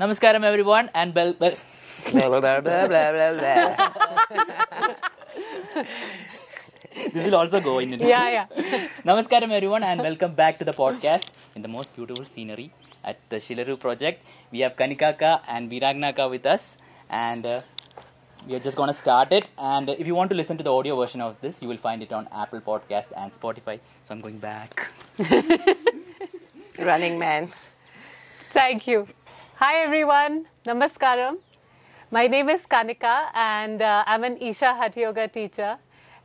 Namaskaram, everyone, and blah, blah, blah, blah, blah, blah. this will also go in. Yeah, yeah. Namaskaram, everyone, and welcome back to the podcast in the most beautiful scenery at the Shilaru project. We have Kanikaka and Viragnaka with us, and uh, we are just going to start it. And if you want to listen to the audio version of this, you will find it on Apple Podcast and Spotify. So I'm going back. Running man. Thank you. Hi everyone, Namaskaram. My name is Kanika and uh, I'm an Isha Hatha Yoga teacher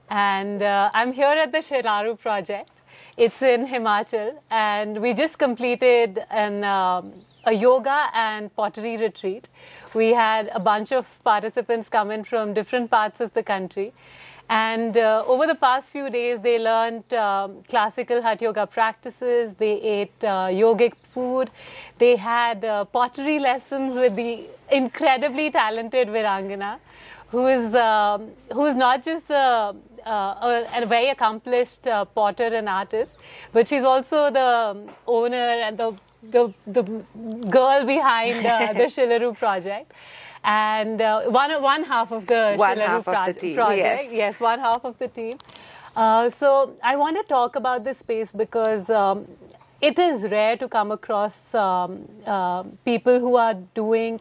and uh, I'm here at the Shilaru project. It's in Himachal and we just completed an, um, a yoga and pottery retreat. We had a bunch of participants come in from different parts of the country and uh, over the past few days, they learned um, classical Hatha Yoga practices, they ate uh, yogic food, they had uh, pottery lessons with the incredibly talented Virangana, who is, um, who is not just a, a, a very accomplished uh, potter and artist, but she's also the owner and the, the, the girl behind uh, the Shilaru project and uh, one one half of the one half of the team. project. Yes. yes, one half of the team. Uh, so I want to talk about this space because um, it is rare to come across um, uh, people who are doing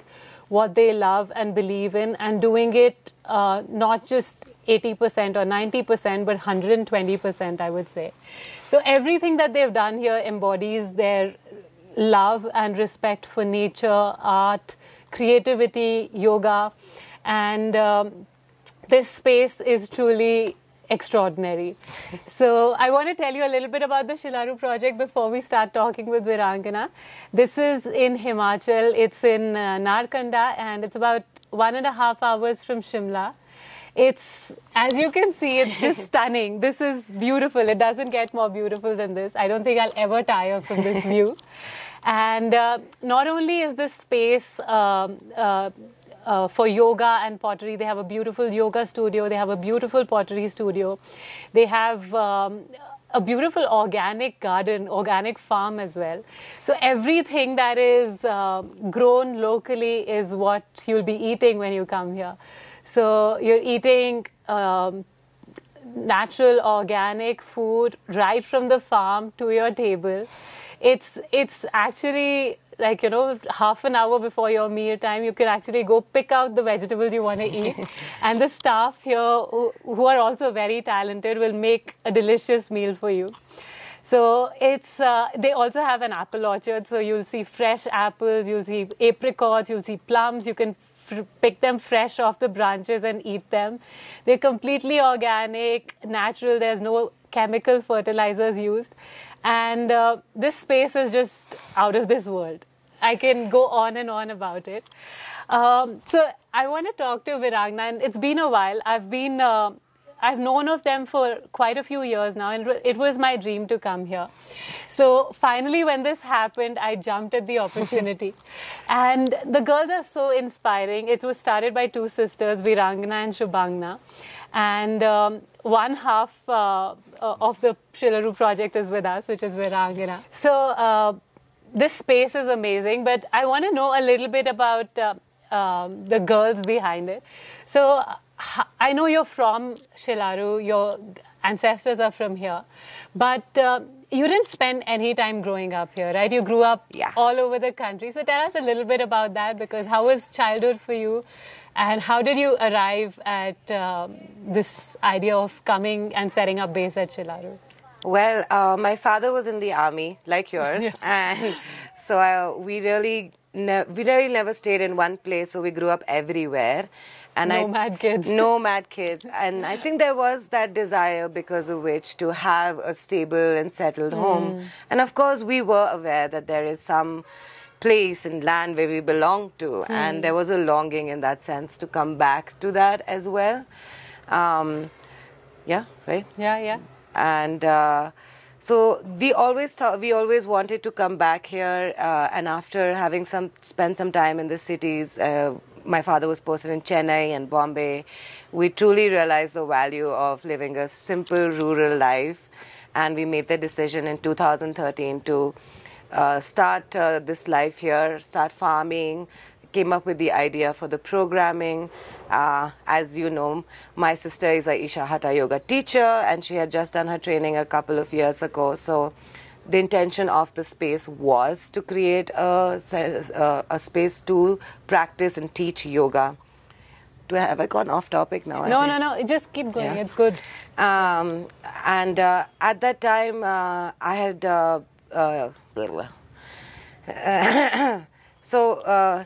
what they love and believe in and doing it uh, not just 80% or 90%, but 120%, I would say. So everything that they've done here embodies their love and respect for nature, art, creativity, yoga, and um, this space is truly extraordinary. so I want to tell you a little bit about the Shilaru project before we start talking with Virangana. This is in Himachal, it's in uh, Narkanda, and it's about one and a half hours from Shimla. It's, as you can see, it's just stunning. This is beautiful. It doesn't get more beautiful than this. I don't think I'll ever tire from this view. And uh, not only is this space uh, uh, uh, for yoga and pottery, they have a beautiful yoga studio, they have a beautiful pottery studio, they have um, a beautiful organic garden, organic farm as well. So, everything that is uh, grown locally is what you'll be eating when you come here. So, you're eating um, natural organic food right from the farm to your table it's it's actually like you know half an hour before your meal time you can actually go pick out the vegetables you want to eat and the staff here who, who, are also very talented will make a delicious meal for you so it's uh, they also have an apple orchard so you'll see fresh apples you'll see apricots you'll see plums you can pick them fresh off the branches and eat them they're completely organic natural there's no chemical fertilizers used and uh, this space is just out of this world. I can go on and on about it. Um, so I want to talk to Viragna, and it's been a while. I've been uh, I've known of them for quite a few years now, and it was my dream to come here. So finally, when this happened, I jumped at the opportunity. and the girls are so inspiring. It was started by two sisters, Virangna and Shubhangna. And um, one half uh, uh of the Shilaru project is with us, which is Virangana. So uh, this space is amazing, but I want to know a little bit about uh, um, the girls behind it. So I know you're from Shilaru, your ancestors are from here, but uh, you didn't spend any time growing up here, right? You grew up yeah. all over the country. So tell us a little bit about that because how was childhood for you? And how did you arrive at um, this idea of coming and setting up base at Chilaru? Well, uh, my father was in the army, like yours, yeah. and so uh, we really, ne- we really never stayed in one place. So we grew up everywhere, and nomad I, kids. Nomad kids, and I think there was that desire because of which to have a stable and settled mm. home. And of course, we were aware that there is some place and land where we belong to. Mm. And hmm. there was a longing in that sense to come back to that as well. Um, yeah, right? Yeah, yeah. And uh, so we always thought we always wanted to come back here. Uh, and after having some spent some time in the cities, uh, my father was posted in Chennai and Bombay. We truly realized the value of living a simple rural life, and we made the decision in 2013 to uh, start uh, this life here, start farming, came up with the idea for the programming. Uh, as you know, my sister is a Isha Hatha Yoga teacher, and she had just done her training a couple of years ago. So, the intention of the space was to create a, a, a space to practice and teach yoga. Do I, have I gone off topic now? No, no, no. Just keep going. Yeah. It's good. Um, and uh, at that time, uh, I had uh, so uh,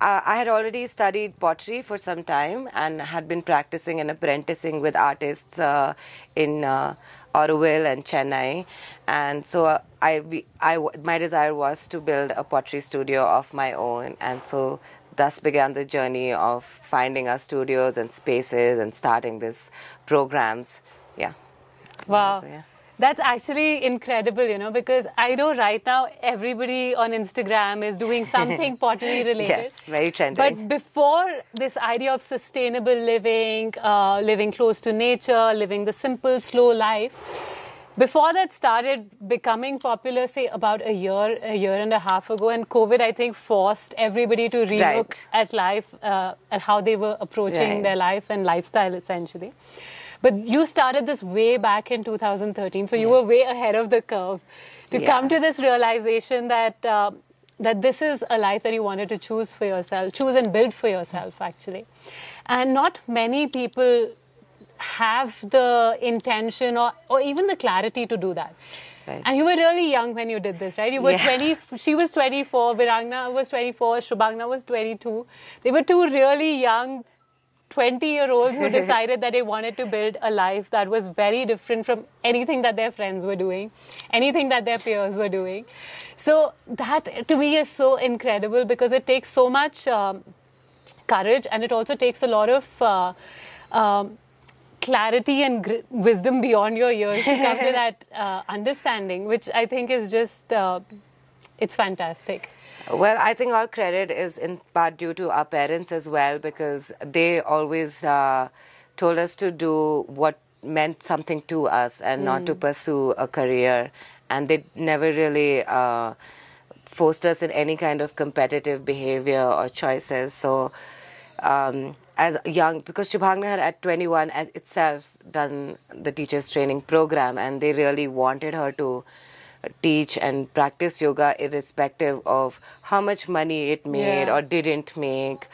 I had already studied pottery for some time and had been practicing and apprenticing with artists uh, in uh, and Chennai. And so uh, I, I, my desire was to build a pottery studio of my own. And so thus began the journey of finding our studios and spaces and starting these programs. Yeah. Wow. So, yeah. That's actually incredible, you know, because I know right now everybody on Instagram is doing something pottery related. Yes, very trendy. But before this idea of sustainable living, uh, living close to nature, living the simple, slow life, before that started becoming popular, say about a year, a year and a half ago, and COVID, I think, forced everybody to relook right. at life, uh, at how they were approaching right. their life and lifestyle, essentially. But you started this way back in 2013, so you yes. were way ahead of the curve. To yeah. come to this realization that uh, that this is a life that you wanted to choose for yourself, choose and build for yourself, actually. And not many people have the intention or, or even the clarity to do that. Right. And you were really young when you did this, right? You were yeah. 20, she was 24, Virangna was 24, Shubhangna was 22. They were two really young 20 year olds who decided that they wanted to build a life that was very different from anything that their friends were doing, anything that their peers were doing. So, that to me is so incredible because it takes so much um, courage and it also takes a lot of. Uh, um, clarity and gr- wisdom beyond your years to come to that uh, understanding, which I think is just uh, it's fantastic. Well, I think all credit is in part due to our parents as well because they always uh, told us to do what meant something to us and mm. not to hmm. pursue a career. And they never really uh, forced us in any kind of competitive behavior or choices. So, um, as young, because Shubhangna had at 21 uh, itself done the teacher's training program, and they really wanted her to teach and practice yoga irrespective of how much money it made yeah. or didn't make.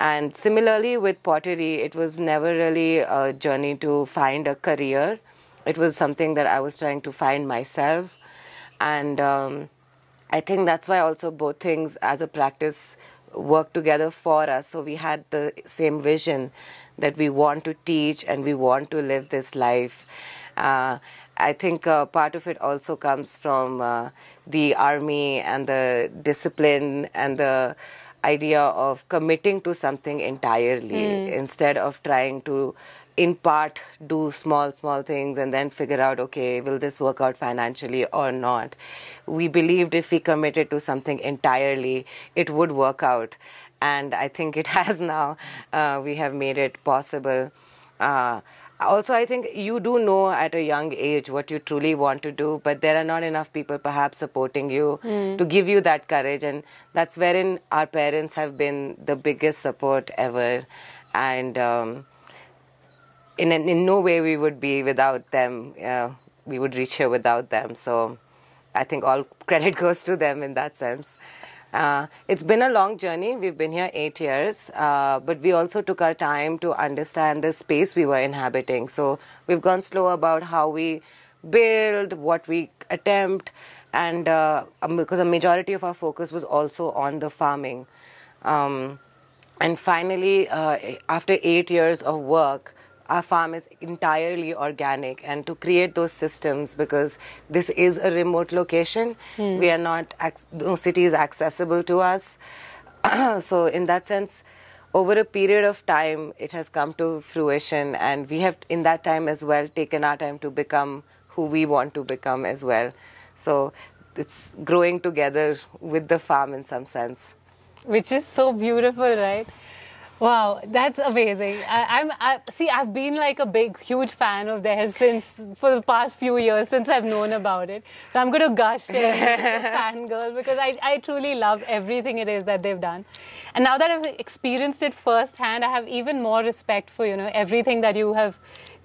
And similarly with pottery, it was never really a journey to find a career. It was something that I was trying to find myself. And um, I think that's why also both things as a practice work together for us. So we had the same vision that we want to teach and we want to live this life. Uh, I think uh, part of it also comes from uh, the army and the discipline and the idea of committing to something entirely mm. instead of trying to in part do small small things and then figure out okay will this work out financially or not we believed if we committed to something entirely it would work out and i think it has now uh, we have made it possible uh, also i think you do know at a young age what you truly want to do but there are not enough people perhaps supporting you mm. to give you that courage and that's wherein our parents have been the biggest support ever and um, in in no way we would be without them uh, we would reach here without them so i think all credit goes to them in that sense uh, it's been a long journey. We've been here eight years, uh, but we also took our time to understand the space we were inhabiting. So we've gone slow about how we build, what we attempt, and uh, um, because a majority of our focus was also on the farming. Um, and finally, uh, after eight years of work, our farm is entirely organic and to create those systems because this is a remote location hmm. we are not no city is accessible to us so in that sense over a period of time it has come to fruition and we have in that time as well taken our time to become who we want to become as well so it's growing together with the farm in some sense which is so beautiful right Wow, that's amazing. I, am I, see. I've been like a big, huge fan of theirs since for the past few years since I've known about it. So I'm going to gush and girl, because I, I truly love everything it is that they've done. And now that I've experienced it firsthand, I have even more respect for you know everything that you have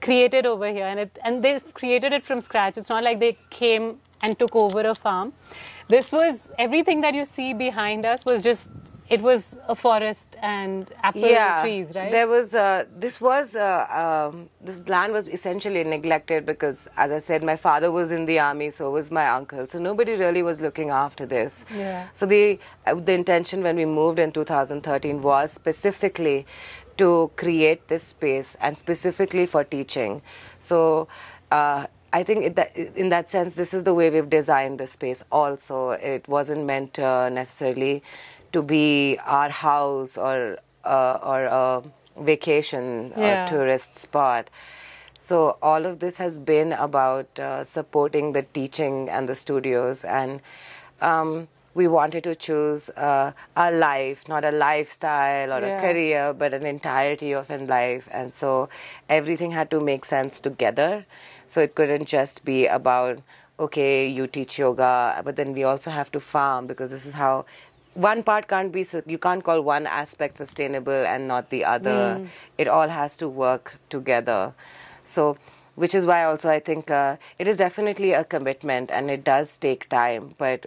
created over here. And it and they created it from scratch. It's not like they came and took over a farm. This was everything that you see behind us was just it was a forest and apple yeah, trees, right? There was uh, this was uh, um, this land was essentially neglected because, as I said, my father was in the army, so was my uncle, so nobody really was looking after this. Yeah. So the uh, the intention when we moved in 2013 was specifically to create this space and specifically for teaching. So. Uh, I think that in that sense, this is the way we've designed the space. Also, it wasn't meant uh, necessarily to be our house or uh, or a vacation yeah. or tourist spot. So all of this has been about uh, supporting the teaching and the studios, and um, we wanted to choose uh, a life, not a lifestyle or yeah. a career, but an entirety of a life. And so everything had to make sense together. So it couldn't just be about okay, you teach yoga, but then we also have to farm because this is how one part can't be you can't call one aspect sustainable and not the other mm. it all has to work together so which is why also i think uh, it is definitely a commitment and it does take time but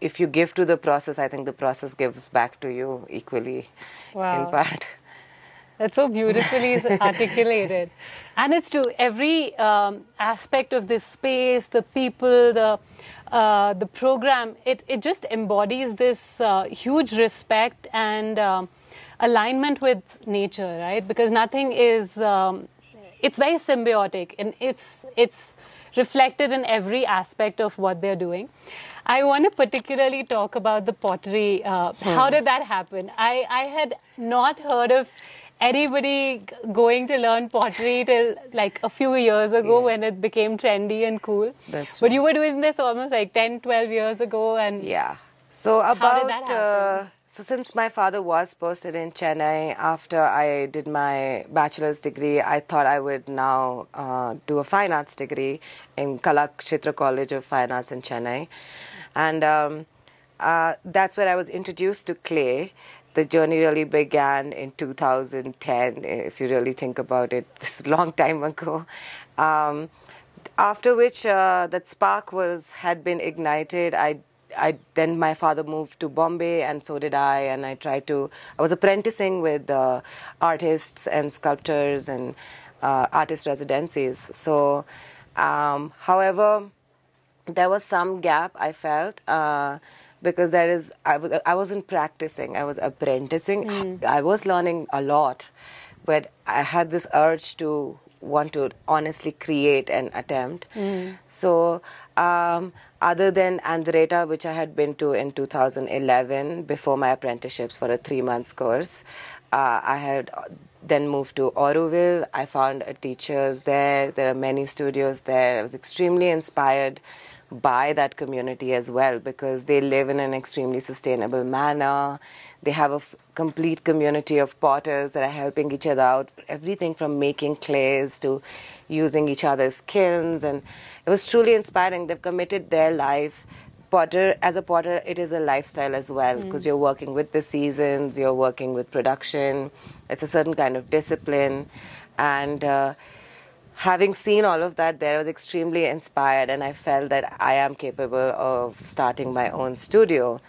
if you give to the process i think the process gives back to you equally wow. in part that's so beautifully articulated. And it's to every um, aspect of this space, the people, the, uh, the program, it, it just embodies this uh, huge respect and um, alignment with nature, right? Because nothing is, um, it's very symbiotic and it's, it's reflected in every aspect of what they're doing. I want to particularly talk about the pottery. Uh, hmm. How did that happen? I, I had not heard of anybody going to learn pottery till like a few years ago yeah. when it became trendy and cool. That's true. But you were doing this almost like 10, 12 years ago and Yeah. So about that uh, so since my father was posted in Chennai after I did my bachelor's degree, I thought I would now uh, do a fine arts degree in Kalakshetra College of Fine Arts in Chennai. And um, uh, that's where I was introduced to clay the journey really began in 2010, if you really think about it, this is a long time ago. Um, after which uh, that spark was had been ignited. I, I then my father moved to Bombay, and so did I. And I tried to. I was apprenticing with uh, artists and sculptors and uh, artist residencies. So, um, however, there was some gap I felt uh, because that is, I was I wasn't practicing. I was apprenticing. Mm. I was learning a lot, but I had this urge to want to honestly create and attempt. Mm. So, um, other than Andreta, which I had been to in 2011 before my apprenticeships for a three months course, uh, I had then moved to Oroville. I found a teachers there. There are many studios there. I was extremely inspired by that community as well because they live in an extremely sustainable manner. They have a f- complete community of potters that are helping each other out, everything from making clays to using each other's kilns. And it was truly inspiring. They've committed their life. Potter, as a potter, it is a lifestyle as well because mm. you're working with the seasons, you're working with production. It's a certain kind of discipline. And uh, having seen all of that there, I was extremely inspired and I felt that I am capable of starting my own studio,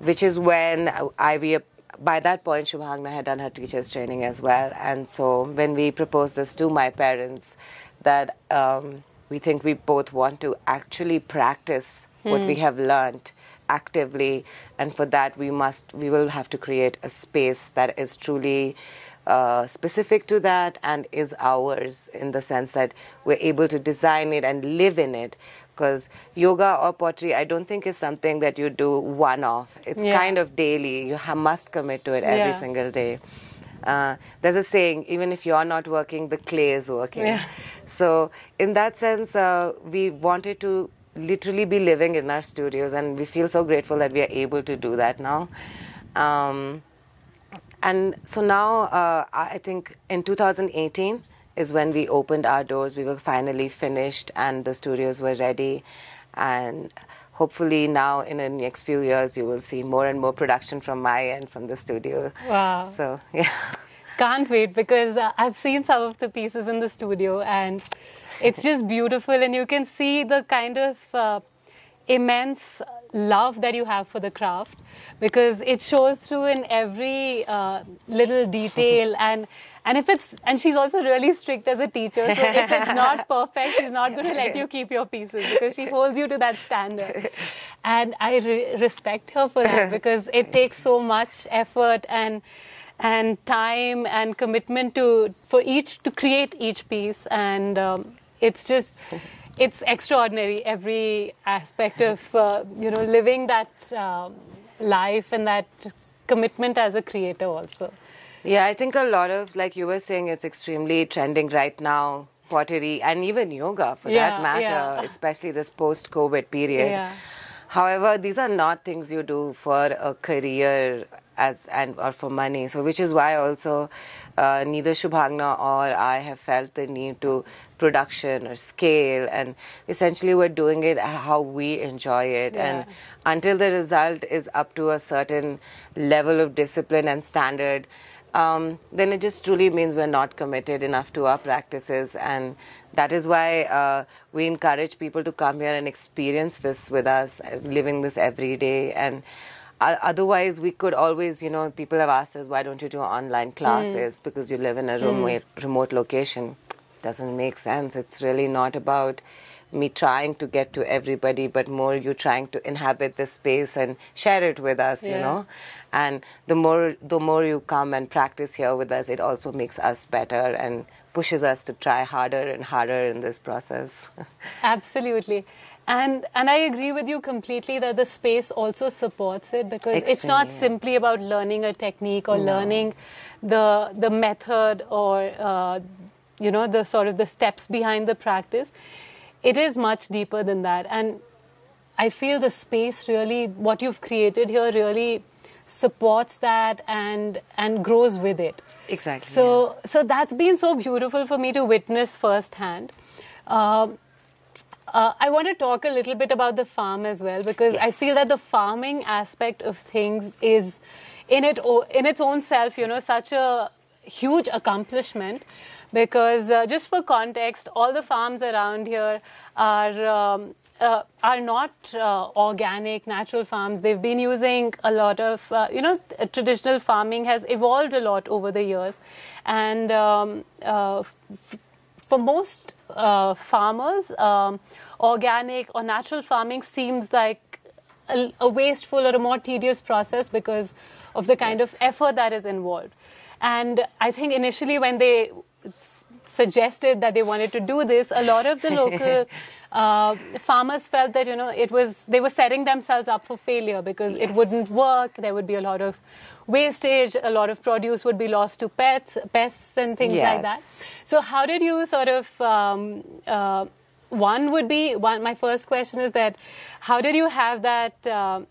which is when I by that point Shubhangna had done her teacher's training as well. And so when we proposed this to my parents, that um, we think we both want to actually practice hmm. what we hmm. have learned actively and for that we must we will have to create a space that is truly uh, specific to that and is ours in the sense that we're able to design it and live in it. Because yoga or pottery, I don't think is something that you do one off. It's yeah. kind of daily. You must commit to it every yeah. single day. Uh, there's a saying, even if you're not working, the clay is working. Yeah. So, in that sense, uh, we wanted to literally be living in our studios, and we feel so grateful that we are able to do that now. Um, and so now, uh, I think in 2018 is when we opened our doors. We were finally finished, and the studios were ready. And hopefully, now in the next few years, you will see more and more production from my end, from the studio. Wow. So, yeah. Can't wait because uh, I've seen some of the pieces in the studio, and it's just beautiful. And you can see the kind of uh, immense love that you have for the craft because it shows through in every uh, little detail and and if it's and she's also really strict as a teacher so if it's not perfect she's not going to let you keep your pieces because she holds you to that standard and i re- respect her for that because it takes so much effort and and time and commitment to for each to create each piece and um, it's just it's extraordinary every aspect of uh, you know living that um, life and that commitment as a creator also yeah i think a lot of like you were saying it's extremely trending right now pottery and even yoga for yeah, that matter yeah. especially this post covid period yeah. however these are not things you do for a career as and or for money. So which is why also uh, neither Shubhangna or I have felt the need to production or scale and essentially we're doing it how we enjoy it yeah. and until the result is up to a certain level of discipline and standard um, then it just truly means we're not committed enough to our practices. And that is why uh, we encourage people to come here and experience this with us, living this every day. And otherwise we could always you know people have asked us why don't you do online hmm. classes mm. because you live in a hmm. remote, mm. remote location doesn't make sense it's really not about me trying to get to everybody but more you trying to inhabit the space and share it with us yeah. you know and the more the more you come and practice here with us it also makes us better and pushes us to try harder and harder in this process absolutely and and I agree with you completely that the space also supports it because it's not simply about learning a technique or no. learning the the method or uh, you know the sort of the steps behind the practice. It is much deeper than that, and I feel the space really what you've created here really supports that and and grows with it. Exactly. So yeah. so that's been so beautiful for me to witness firsthand. Um, uh, I want to talk a little bit about the farm as well because yes. I feel that the farming aspect of things is in it in its own self, you know, such a huge accomplishment because uh, just for context, all the farms around here are. Um, uh, are not uh, organic natural farms they've been using a lot of uh, you know traditional farming has evolved a lot over the years and um, uh, for most uh, farmers, um, organic or natural farming seems like a, a, wasteful or a more tedious process because of the kind yes. of effort that is involved. And I think initially when they suggested that they wanted to do this, a lot of the local uh, farmers felt that you know it was they were setting themselves up for failure because yes. it wouldn't work. There would be a lot of wastage, a lot of produce would be lost to pets, pests, and things yes. like that. So, how did you sort of um, uh, one would be one? My first question is that how did you have that? Uh,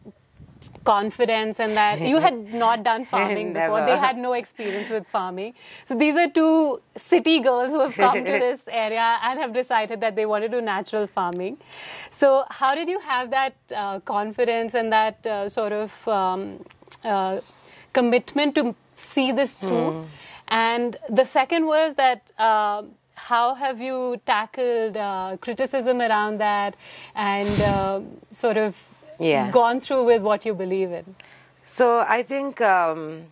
confidence and that you had not done farming before. They had no experience with farming. So these are two city girls who have come to this area and have decided that they want to do natural farming. So how did you have that uh, confidence and that uh, sort of um, uh, commitment to see this through. Mm. And the second was that. Uh, how have you tackled uh, criticism around that and uh, sort of yeah. gone through with what you believe in? So I think um,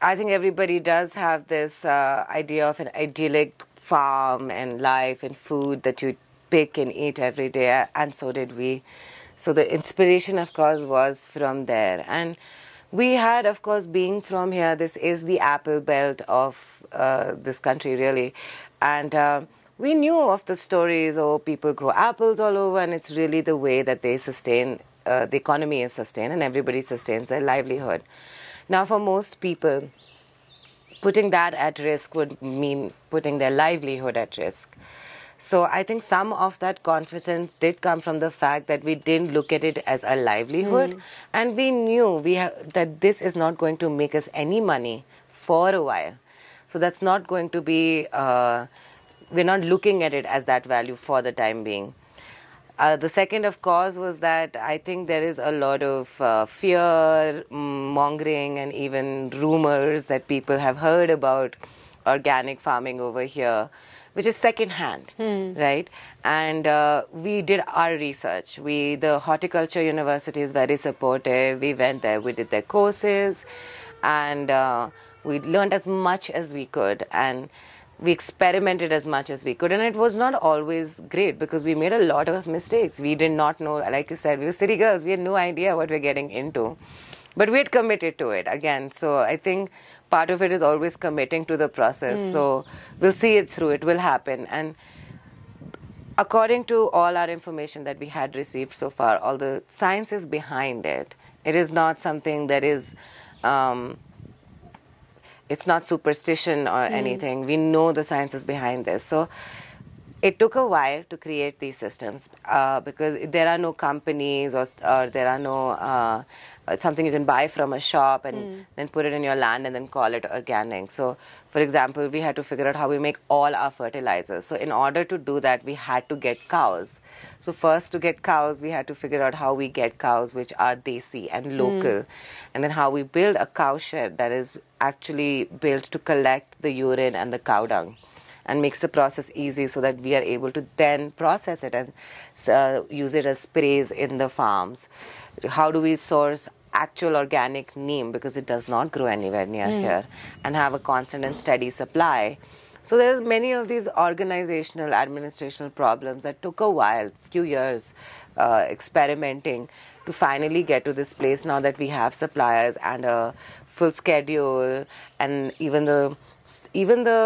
I think everybody does have this uh, idea of an idyllic farm and life and food that you pick and eat every day, and so did we. So the inspiration, of course, was from there and we had, of course, being from here, this is the apple belt of uh, this country, really. And uh, we knew of the stories oh, people grow apples all over, and it's really the way that they sustain, uh, the economy is sustained, and everybody sustains their livelihood. Now, for most people, putting that at risk would mean putting their livelihood at risk. So I think some of that confidence did come from the fact that we didn't look at it as a livelihood, mm. and we knew we that this is not going to make us any money for a while. So that's not going to be. Uh, we're not looking at it as that value for the time being. Uh, the second, of course, was that I think there is a lot of uh, fear mm, mongering and even rumors that people have heard about organic farming over here which is secondhand, hmm. right? And uh, we did our research. We the horticulture university is very supportive. We went there, we did their courses, and uh, we learned as much as we could, and we experimented as much as we could. And it was not always great because we made a lot of mistakes. We did not know, like you said, we were city girls. We had no idea what we we're getting into but we had committed to it again so i think part of it is always committing to the process. Mm. So we'll see it through. It will happen. And according to all our information that we had received so far, all the science is behind it. It is not something that is. Um, it's not superstition or mm. anything. We know the science is behind this. So it took a while to create these systems uh, because there are no companies or, or there are no uh, something you can buy from a shop and mm. then put it in your land and then call it organic. So, for example, we had to figure out how we make all our fertilizers. So, in order to do that, we had to get cows. So, first to get cows, we had to figure out how we get cows which are desi and hmm. local, mm. and then how we build a cow shed that is actually built to collect the urine and the cow dung and makes the process easy so that we are able to then process it and uh, use it as sprays in the farms. How do we source actual organic neem because it does not grow anywhere near mm. here and have a constant and steady supply? So there's many of these organizational, administrational problems that took a while, few years, uh, experimenting to finally get to this place now that we have suppliers and a full schedule and even the even the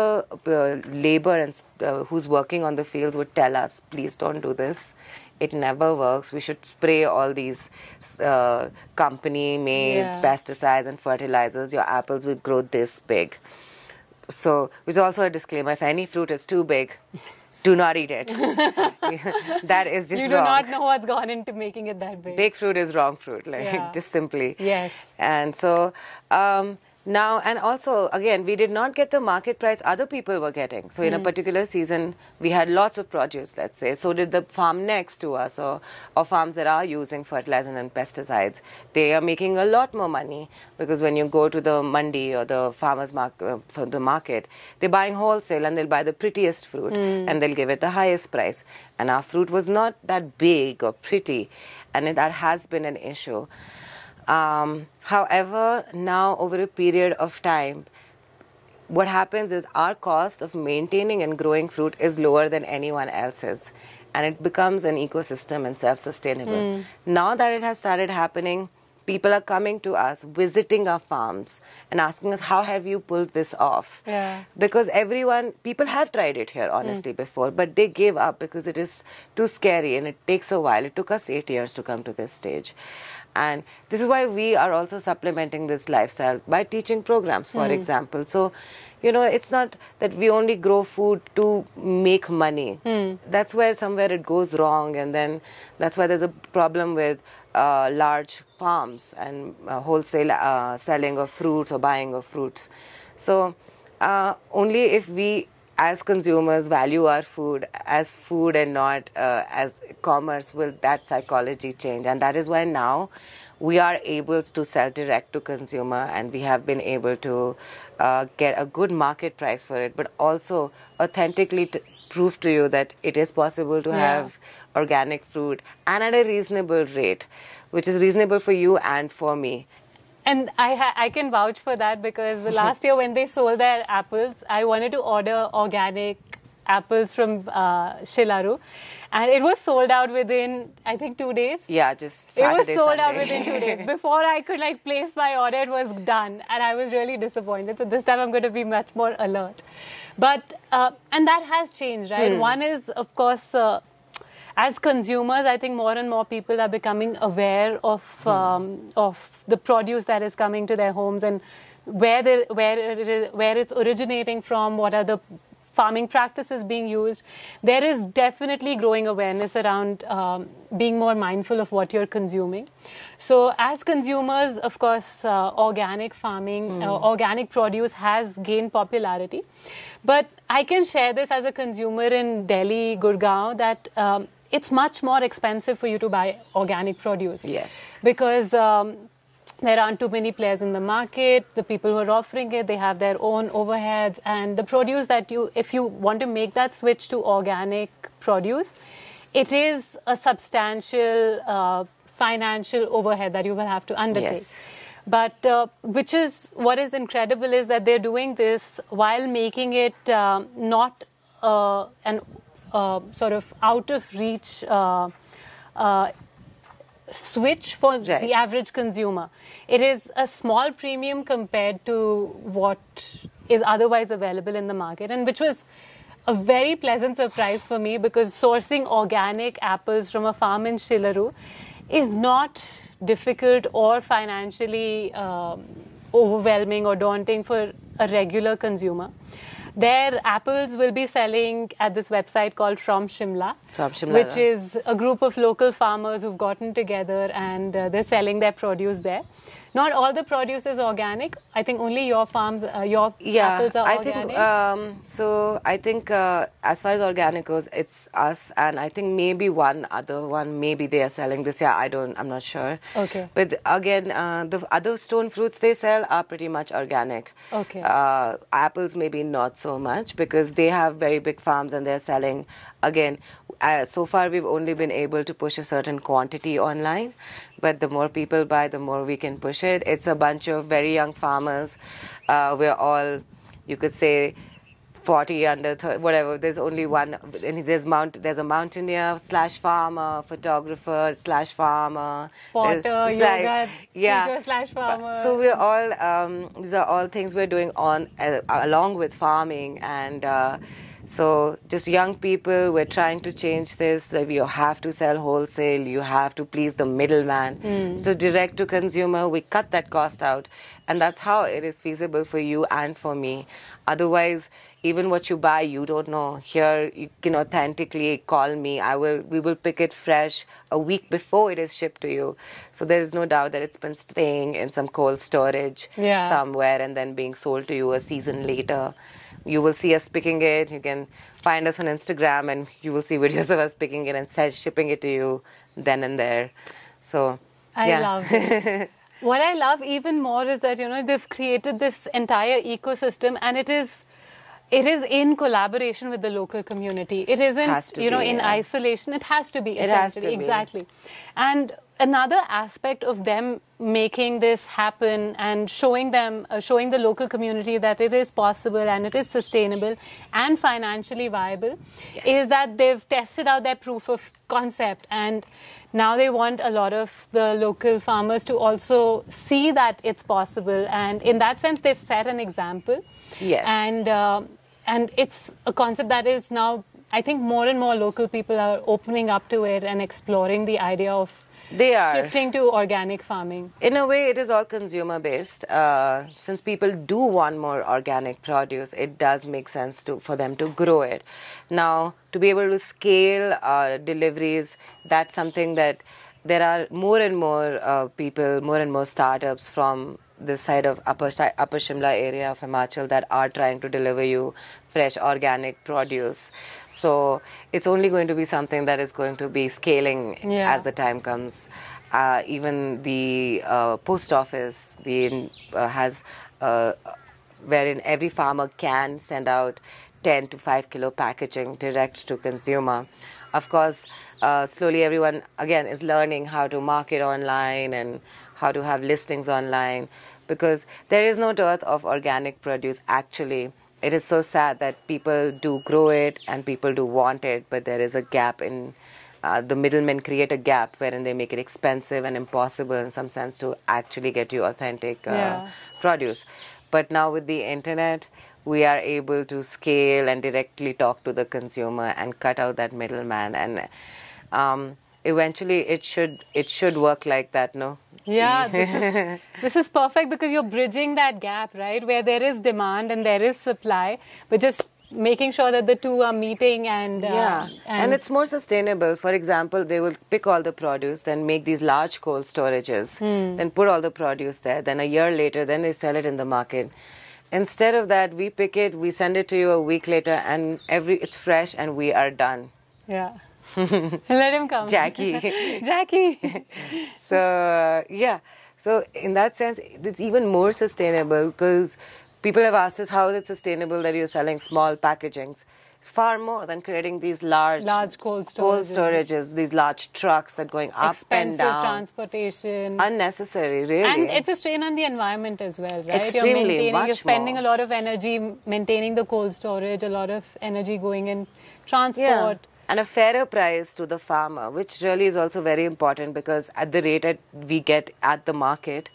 uh, labor and uh, who's working on the fields would tell us, please don't do this. It never works. We should spray all these uh, company made yeah. pesticides and fertilizers. Your apples will grow this big. So, which is also a disclaimer if any fruit is too big, do not eat it. that is just You do wrong. not know what's gone into making it that big. Big fruit is wrong fruit, like yeah. just simply. Yes. And so, um, now, and also, again, we did not get the market price other people were getting. So, in mm. a hmm. particular season, we had lots of produce, let's say. So did the farm next to us, or, or farms that are using fertilizers and pesticides. They are making a lot more money because when you go to the mandi or the farmer's market, uh, the market, they're buying wholesale and they'll buy the prettiest fruit mm. and they'll give it the highest price. And our fruit was not that big or pretty, and that has been an issue. Um, however, now over a period of time, what happens is our cost of maintaining and growing fruit is lower than anyone else's, and it becomes an ecosystem and self sustainable. Mm. Now that it has started happening, people are coming to us, visiting our farms, and asking us, How have you pulled this off? Yeah. Because everyone, people have tried it here, honestly, mm. before, but they gave up because it is too scary and it takes a while. It took us eight years to come to this stage. And this is why we are also supplementing this lifestyle by teaching programs, for mm. example. So, you know, it's not that we only grow food to make money. Mm. That's where somewhere it goes wrong, and then that's why there's a problem with uh, large farms and uh, wholesale uh, selling of fruits or buying of fruits. So, uh, only if we as consumers value our food as food and not uh, as commerce will that psychology change. And that is why now we are able to sell direct to consumer and we have been able to get a good market price for it, but also authentically prove to you that it is possible to yeah. have organic fruit and at a reasonable rate, which is reasonable for you and for me. And I, I can vouch for that because last year when they sold their apples, I wanted to order organic apples from uh, Shilaru, and it was sold out within I think two days. Yeah, just Saturday, it was sold Sunday. out within two days. Before I could like place my order, it was done, and I was really disappointed. So this time I'm going to be much more alert. But uh, and that has changed, right? Hmm. One is of course. Uh, as consumers, I think more and more people are becoming aware of mm. um, of the produce that is coming to their homes and where they, where it is, where it's originating from. What are the farming practices being used? There is definitely growing awareness around um, being more mindful of what you're consuming. So, as consumers, of course, uh, organic farming, mm. uh, organic produce has gained popularity. But I can share this as a consumer in Delhi, Gurgaon, that um, it's much more expensive for you to buy organic produce. Yes. Because um, there aren't too many players in the market. The people who are offering it, they have their own overheads. And the produce that you, if you want to make that switch to organic produce, it is a substantial uh, financial overhead that you will have to undertake. Yes. But uh, which is what is incredible is that they're doing this while making it um, not uh, an sort of out of reach uh, uh, switch for right. the average consumer. It is a small premium compared to what is otherwise available in the market, and which was a very pleasant surprise for me because sourcing organic apples from a farm in Shilaru is not difficult or financially um, overwhelming or daunting for a regular consumer their apples will be selling at this website called From Shimla, From Shimla which is a group of local farmers who've gotten together and uh, they're selling their produce there. Not all the produce is organic. I think only your farms, uh, your yeah, apples are I organic. Think, um, so I think uh, as far as organic goes, it's us, and I think maybe one other one. Maybe they are selling this. Yeah, I don't. I'm not sure. Okay. But again, uh, the other stone fruits they sell are pretty much organic. Okay. Uh, apples maybe not so much because they have very big farms and they're selling again uh, so far we've only been able to push a certain quantity online, but the more people buy, the more we can push it. It's a bunch of very young farmers. Uh, we're all, you could say, 40 under 30, whatever there's only one and there's mount there's a mountaineer slash farmer photographer slash farmer potter yoga like, yeah slash farmer so we're all um, these are all things we're doing on uh, along with farming and uh, so just young people, we're trying to change this. you have to sell wholesale. You have to please the middleman. Mm. So direct to consumer, we cut that cost out, and that's how it is feasible for you and for me. Otherwise, even what you buy, you don't know. Here, you can authentically call me. I will. We will pick it fresh a week before it is shipped to you. So there is no doubt that it's been staying in some cold storage yeah. somewhere and then being sold to you a season later you will see us picking it. You can find us on Instagram and you will see videos of us picking it and shipping it to you then and there. So I yeah. love it. what I love even more is that you know they've created this entire ecosystem and it is it is in collaboration with the local community. It isn't you know be, in yeah. isolation. It has to be it has to be. exactly. And another aspect of them making this happen and showing them uh, showing the local community that it is possible and it is sustainable and financially viable yes. is that they've tested out their proof of concept and now they want a lot of the local farmers to also see that it's possible and in that sense they've set an example yes and uh, and it's a concept that is now I think more and more local people are opening up to it and exploring the idea of they are. Shifting to organic farming. In a way, it is all consumer based. Uh, since people do want more organic produce, it does make sense to, for them to grow it. Now, to be able to scale uh, deliveries, that's something that there are more and more uh, people, more and more startups from this side of upper upper Shimla area of Himachal that are trying to deliver you fresh organic produce. So it's only going to be something that is going to be scaling yeah. as the time comes. Uh, even the uh, post office the, uh, has, uh, wherein every farmer can send out 10 to 5 kilo packaging direct to consumer. Of course, uh, slowly everyone again is learning how to market online and how to have listings online because there is no dearth of organic produce actually it is so sad that people do grow it and people do want it, but there is a gap in uh, the middlemen create a gap wherein they make it expensive and impossible in some sense to actually get you authentic uh, yeah. produce. But now with the internet, we are able to scale and directly talk to the consumer and cut out that middleman and. Um, eventually it should it should work like that no yeah this is, this is, perfect because you're bridging that gap right where there is demand and there is supply but just making sure that the two are meeting and uh, yeah and, and, it's more sustainable for example they will pick all the produce then make these large cold storages hmm. then put all the produce there then a year later then they sell it in the market instead of that we pick it we send it to you a week later and every it's fresh and we are done yeah Let him come. Jackie. Jackie. so, uh, yeah. So, in that sense, it's even more sustainable because people have asked us how is it sustainable that you're selling small packagings. It's far more than creating these large, large cold, cold storages, these large trucks that going up Expensive and down. transportation. Unnecessary, really. And it's a strain on the environment as well, right? Extremely, you're maintaining, much you're spending more. a lot of energy maintaining the cold storage, a lot of energy going in transport. Yeah and a fairer price to the farmer, which really is also very important because at the rate that we get at the market,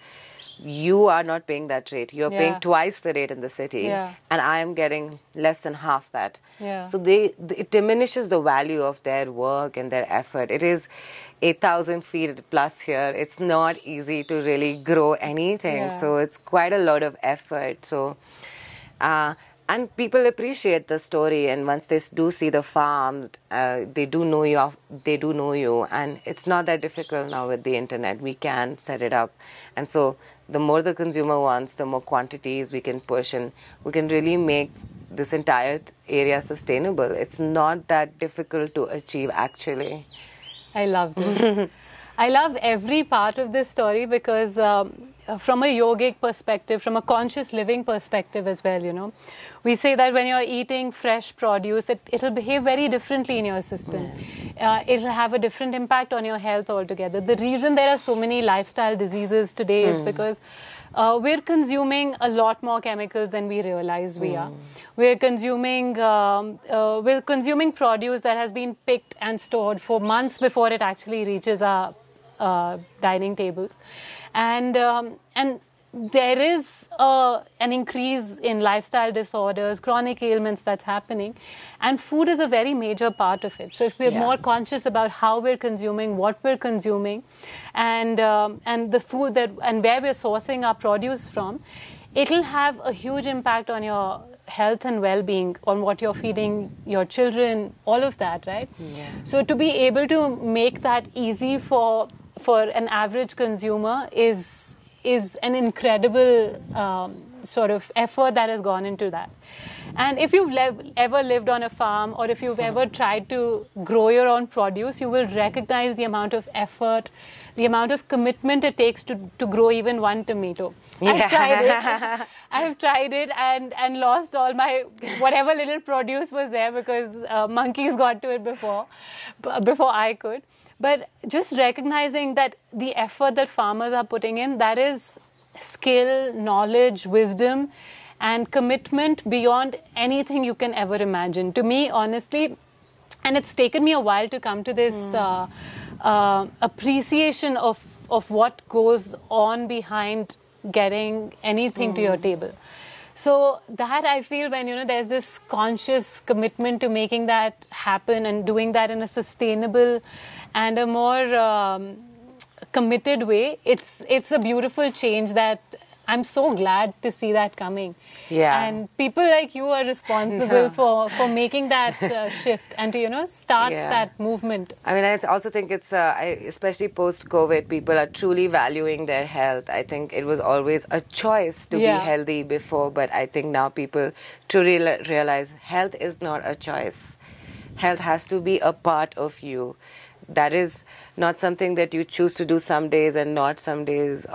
you are not paying that rate. You're yeah. paying twice the rate in the city, yeah. and I am getting less than half that. Yeah. So they, it diminishes the value of their work and their effort. It is 8,000 feet plus here. It's not easy to really grow anything. So it's quite a lot of effort. So. Uh, and people appreciate the story and once they do see the farm uh, they do know you they do know you and it's not that difficult now with the internet we can set it up and so the more the consumer wants the more quantities we can push and we can really make this entire area sustainable it's not that difficult to achieve actually i love this I love every part of this story because um, from a yogic perspective, from a conscious living perspective as well, you know, we say that when you're eating fresh produce, it, it'll behave very differently in your system. Uh, it'll have a different impact on your health altogether. The reason there are so many lifestyle diseases today mm. is hmm. because uh, we're consuming a lot more chemicals than we realize we mm. are. Hmm. We're consuming um, uh, we're consuming produce that has been picked and stored for months before it actually reaches our uh, dining tables, and um, and there is uh, an increase in lifestyle disorders, chronic ailments that's happening, and food is a very major part of it. So if we're yeah. more conscious about how we're consuming, what we're consuming, and um, and the food that and where we're sourcing our produce from, it'll have a huge impact on your health and well-being on what you're feeding your children all of that right yeah. so to be able to make that easy for for an average consumer is is an incredible um, sort of effort that has gone into that. And if you've le- ever lived on a farm or if you've hmm. ever tried to grow your own produce, you will recognize the amount of effort, the amount of commitment it takes to, to grow even one tomato. Yeah. I've tried it. I've tried it and, and lost all my whatever little produce was there because uh, monkeys got to it before, b- before I could but just recognizing that the effort that farmers are putting in that is skill knowledge wisdom and commitment beyond anything you can ever imagine to me honestly and it's taken me a while to come to this mm. uh, uh, appreciation of of what goes on behind getting anything mm. to your hmm. table so that i feel when you know there's this conscious commitment to making that happen and doing that in a sustainable and a more um, committed way. It's it's a beautiful change that I'm so glad to see that coming. Yeah. And people like you are responsible for, for making that uh, shift and to, you know, start yeah. that movement. I mean, I also think it's, uh, I, especially post COVID, people are truly valuing their health. I think it was always a choice to yeah. be healthy before, but I think now people to real, realize health is not a choice. Health has to be a part of you that is not something that you choose to do some days and not some days.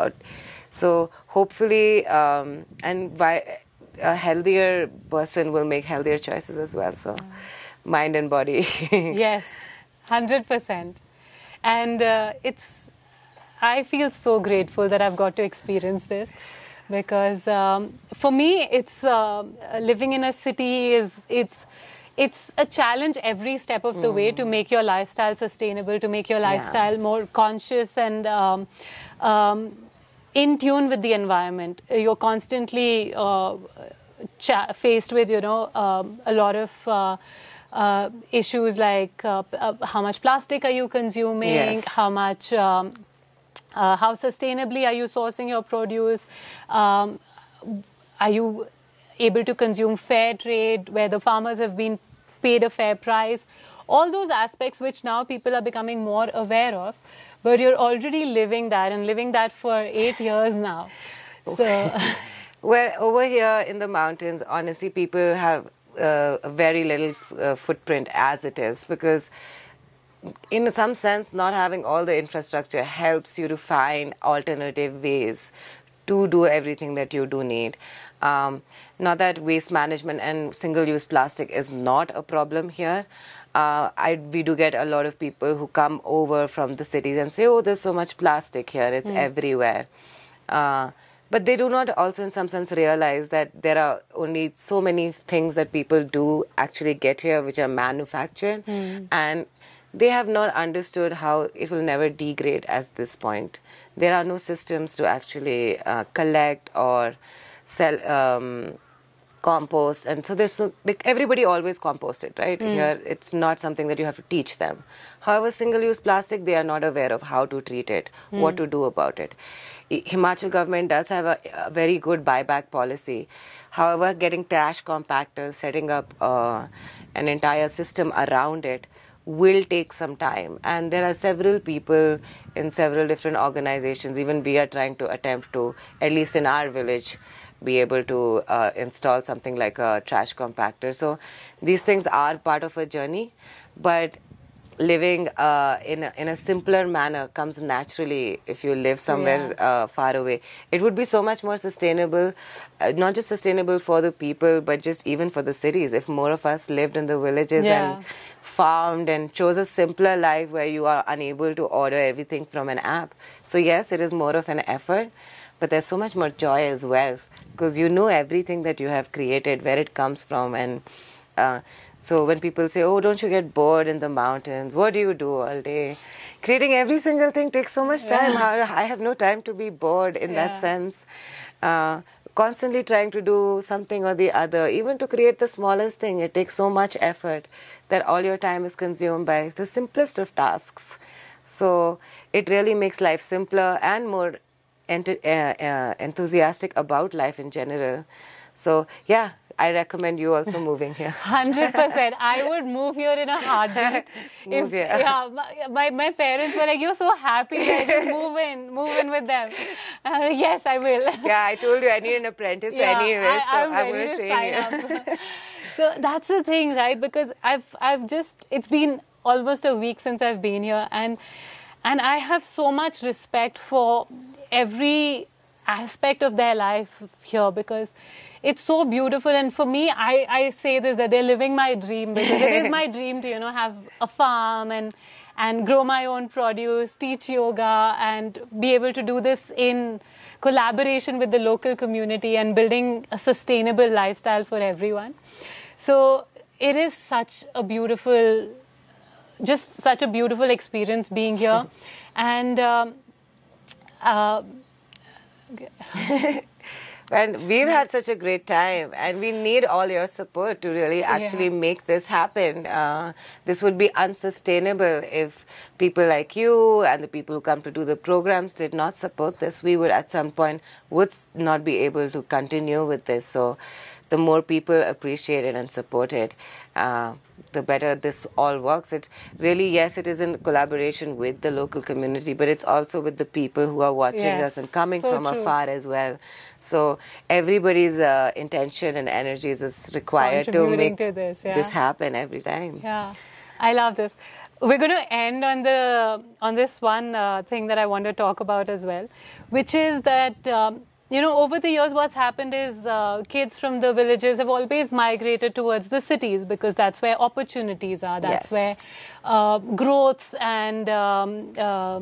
So hopefully, um, and a healthier person will make healthier choices as well. So, mind and body. yes, hundred percent. And uh, it's, I feel so grateful that I've got to experience this, because um, for me, it's uh, living in a city is it's it's a challenge every step of the mm. way to mm. make your lifestyle sustainable, to make your lifestyle yeah. more conscious and um, um, in tune with the environment. You're constantly uh, faced with, you know, um, a lot of. Uh, uh, issues like uh, uh, how much plastic are you consuming, yes. how much, um, uh, how sustainably are you sourcing your produce, um, are you able to consume fair trade where the farmers have been paid a fair price, all those aspects which now people are becoming more aware of, but you're already living that and living that for eight years now. So. well, over here in the mountains, honestly, people have uh, very little uh, footprint as it is because in some sense not having all the infrastructure helps you to find alternative ways to do everything that you do need um, not that waste management and single-use plastic is not a problem here. Uh, I, we do get a lot of people who come over from the cities and say, "Oh, there's so much plastic here; it's mm. everywhere." Uh, but they do not also, in some sense, realize that there are only so many things that people do actually get here, which are manufactured, mm. and they have not understood how it will never degrade at this point. There are no systems to actually uh, collect or sell um, compost and so there's so, like everybody always composted right mm. here it's not something that you have to teach them however single use plastic they are not aware of how to treat it mm. what to do about it himachal government does have a, a, very good buyback policy however getting trash compactors setting up uh, an entire system around it will take some time and there are several people in several different organizations even we are trying to attempt to at least in our village be able to uh, install something like a trash compactor. So these things are part of a journey, but living uh, in, a, in a simpler manner comes naturally if you live somewhere yeah. uh, far away. It would be so much more sustainable, uh, not just sustainable for the people, but just even for the cities. If more of us lived in the villages yeah. and farmed and chose a simpler life where you are unable to order everything from an app. So, yes, it is more of an effort, but there's so much more joy as well because you know everything that you have created, where it comes from, and uh, so when people say, "Oh, don't you get bored in the mountains? What do you do all day?" Creating every single thing takes so much time. Yeah. I have no time to be bored in yeah. that sense. Uh, constantly trying to do something or the other, even to create the smallest thing, it takes so much effort that all your time is consumed by the simplest of tasks. So it really makes life simpler and more ent- uh, uh, enthusiastic about life in general. So, yeah, I recommend you also moving here. Hundred percent. I would move here in a heartbeat. move if, here. Yeah, my, my parents were like, "You're so happy that move in, move in with them." Uh, yes, I will. yeah, I told you I need an apprentice yeah, anyway, I, so I'm, going to stay here. so that's the thing, right? Because I've I've just it's been almost a week since I've been here, and and I have so much respect for every aspect of their life here because it's so beautiful and for me I, I say this that they're living my dream because it is my dream to you know have a farm and and grow my own produce teach yoga and be able to do this in collaboration with the local community and building a sustainable lifestyle for everyone so it is such a beautiful just such a beautiful experience being here and um, um, and we've had such a great time, and we need all your support to really actually yeah. make this happen. Uh, this would be unsustainable if people like you and the people who come to do the programs did not support this. We would at some point would not be able to continue with this. So, the more people appreciate it and support it. Uh, the better this all works. It really, yes, it is in collaboration with the local community, but it's also with the people who are watching yes. us and coming so from true. afar as well. So everybody's uh, intention and energies is required to make to this, yeah. this happen every time. Yeah, I love this. We're going to end on the on this one uh, thing that I want to talk about as well, which is that. Um, you know, over the years, what's happened is uh, kids from the villages have always migrated towards the cities because that's where opportunities are. That's yes. where uh, growth and um, uh,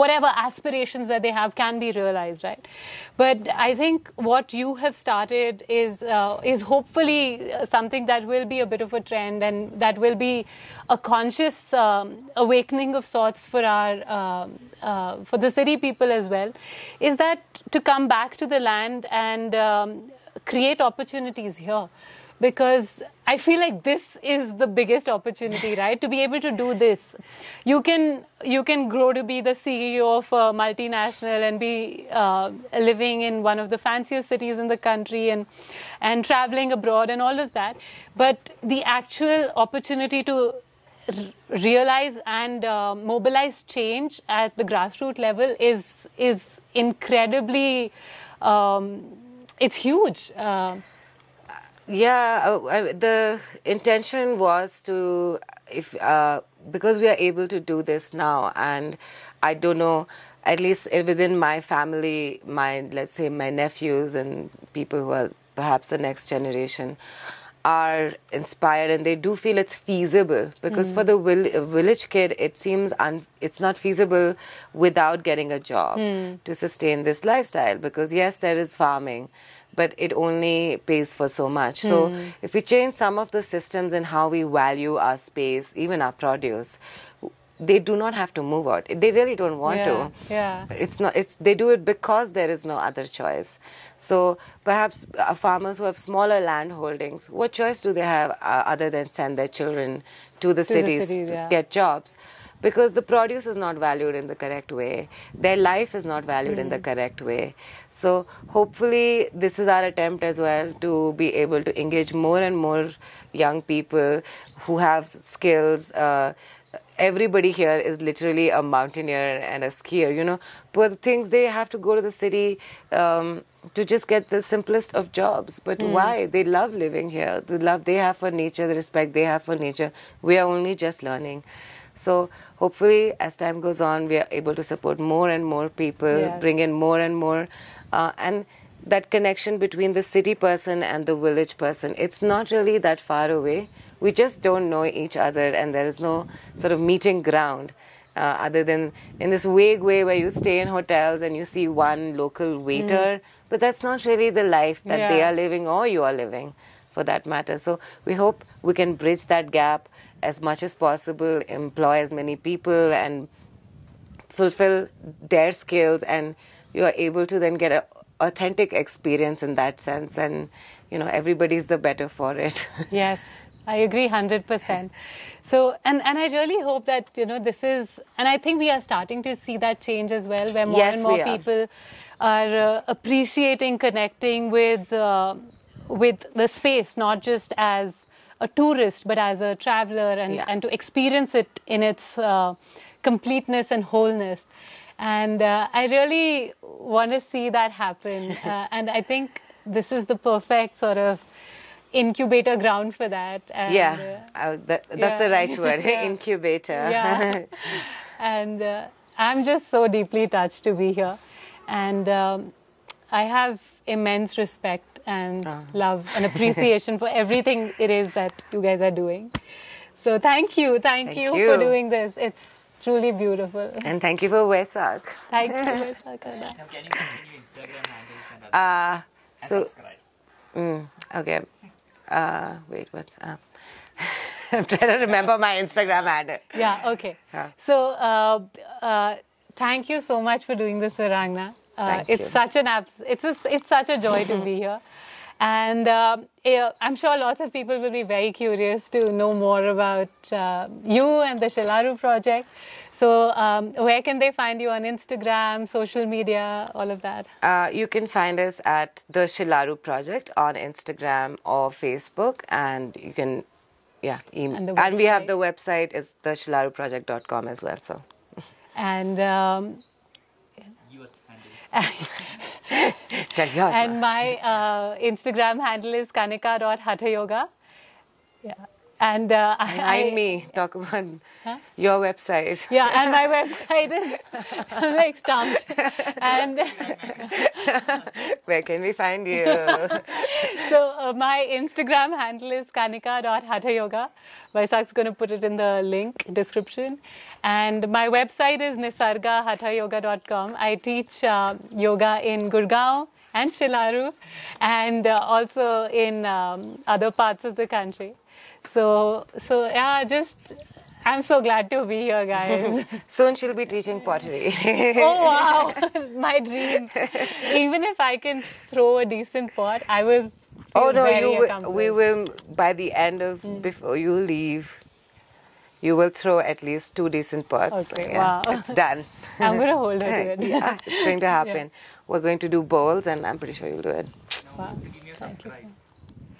whatever aspirations that they have can be realized, right? But I think what you have started is uh, is hopefully something that will be a bit of a trend and that will be a conscious um, awakening of sorts for our um, uh, for the city people as well. Is that to come back to the land and um, create opportunities here? Because I feel like this is the biggest opportunity, right? to be able to do this, you can you can grow to be the CEO of a multinational and be uh, living in one of the fanciest cities in the country and and traveling abroad and all of that. But the actual opportunity to realize and uh, mobilize change at the grassroots level is is incredibly um, it's huge. Uh, yeah uh, the intention was to if uh, because we are able to do this now and i don't know at least within my family my let's say my nephews and people who are perhaps the next generation are inspired and they do feel it's feasible because mm. for hmm. the village kid it seems un- it's not feasible without getting a job mm. to sustain this lifestyle because yes there is farming but it only pays for so much. Mm. So hmm. if we change some of the systems in how we value our space, even our produce, they do not have to move out. They really don't want yeah, to. Yeah. It's not. It's they do it because there is no other choice. So perhaps uh, farmers who have smaller land holdings, what choice do they have uh, other than send their children to the to cities the cities, to yeah. get jobs? because the produce is not valued in the correct way their life is not valued mm. in the hmm. correct way so hopefully this is our attempt as well to be able to engage more and more young people who have skills uh, everybody here is literally a mountaineer and a skier you know but things they have to go to the city um, to just get the simplest of jobs but mm. why they love living here the love they have for nature the respect they have for nature we are only just learning so hopefully, as time goes on, we are able to support more and more people, yes. bring in more and more, uh, and that connection between the city person and the village person. It's not really that far away. We just don't know each other, and there is no sort of meeting ground. Uh, other than in this vague way where you stay in hotels and you see one local hmm. waiter, mm. but that's not really the life that yeah. they are living or you are living for that matter. So we hope we can bridge that gap as much as possible, employ as many people, and fulfill their skills. And you are able to then get an authentic experience in that sense. And you know, everybody's the better for it. yes, I agree 100%. So, and, and I really hope that, you know, this is, and I think we are starting to see that change as well, where more yes, and more people are uh, appreciating connecting with, uh, with the space, not just as a tourist, but as a traveler and, yeah. and to experience it in its uh, completeness and wholeness. And uh, I really want to see that happen. Uh, and I think this is the perfect sort of incubator ground for that. And, yeah, uh, uh that, that's yeah. the right word, yeah. incubator. Yeah. and uh, I'm just so deeply touched to be here. And um, I have immense respect and uh. love and appreciation for everything it is that you guys are doing. So thank you, thank, thank you, you, for doing this. It's truly beautiful. And thank you for Vesak. Thank you, Vesak. Can you continue Instagram and, uh, so, subscribe? Mm, okay. Uh, wait, what's up? I'm trying to remember my Instagram handle. Yeah, okay. Yeah. So, uh, uh, thank you so much for doing this, Virangna. Uh, it's you. such an it's a, it's such a joy to be here, and uh, eh, I'm sure lots of people will be very curious to know more about uh, you and the Shilaru project. So, um, where can they find you on Instagram, social media, all of that? Uh, you can find us at the Shilaru Project on Instagram or Facebook, and you can, yeah, email. And, and we have the website is theshilaruproject.com as well. So, and. Um, and my uh, Instagram handle is Kanika Rod Hatha Yoga. Yeah. And uh, I, I, me talk about huh? your website. Yeah, and my website is I'm like stumped. And where can we find you? so uh, my Instagram handle is kanika.hatha yoga. Vaisak's going to put it in the link description, and my website is nisargahathayoga.com. I teach uh, yoga in Gurgaon and Shilaru and uh, also in um, other parts of the country. So, so yeah, just I'm so glad to be here, guys. Soon she'll be teaching pottery. oh, wow. My dream. Even if I can throw a decent pot, I will. Oh, no, you will, we will, by the end of, mm. before you leave, you will throw at least two decent pots. Okay, yeah, wow. It's done. I'm going to hold it. yeah, it's going to happen. Yeah. We're going to do bowls, and I'm pretty sure you'll do it. Wow.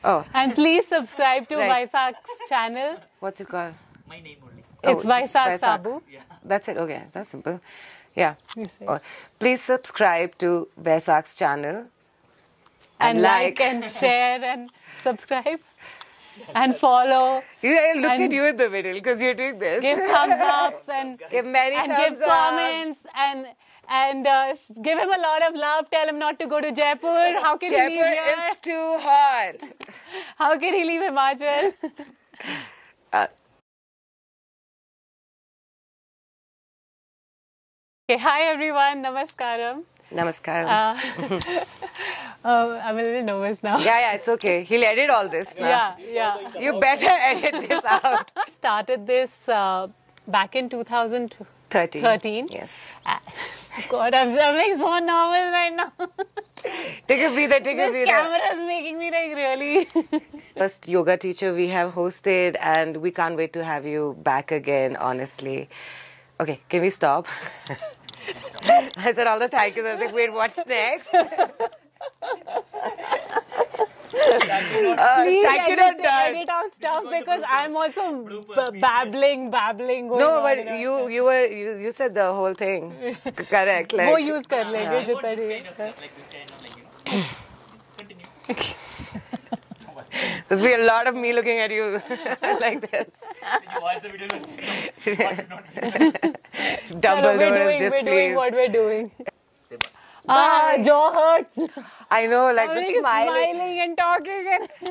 Oh. And please subscribe to right. Vaisak's channel. What's it called? My name only. It's oh, Vaisak, Vaisak Sabu. Yeah. That's it. Okay, that's simple. Yeah. Oh, please subscribe to Vaisak's channel. And, and like, like and share and subscribe and follow. I looked at you in the middle because you're doing this. Give thumbs ups and give many and give ups. comments and and uh, give him a lot of love. Tell him not to go to Jaipur. How can Jaipur he leave here? is too hot. How can he leave Himachal? Uh, okay, hi everyone. Namaskaram. Namaskar. Uh, um, I'm a little nervous now. Yeah, yeah, it's okay. He'll edit all this now. Yeah, yeah. You better edit this out. Started this uh, back in 2013. 13. 13. Yes. Uh, God, I'm, I'm like so nervous right now. take a breather, take this a breather. This camera is making me like really. First yoga teacher we have hosted, and we can't wait to have you back again, honestly. Okay, can we stop? I said all the thank yous. I was like, wait, what's next? uh, Please thank you, edit, edit out stuff because I'm also b- babbling, babbling. No, but on, you you were you, you said the whole thing correct. Like, वो use कर लेंगे जितना Continue. There'll be a lot of me looking at you like this. you watch the video. We're doing what we're doing. Ah, jaw hurts. I know, like, smiling. smiling and talking and.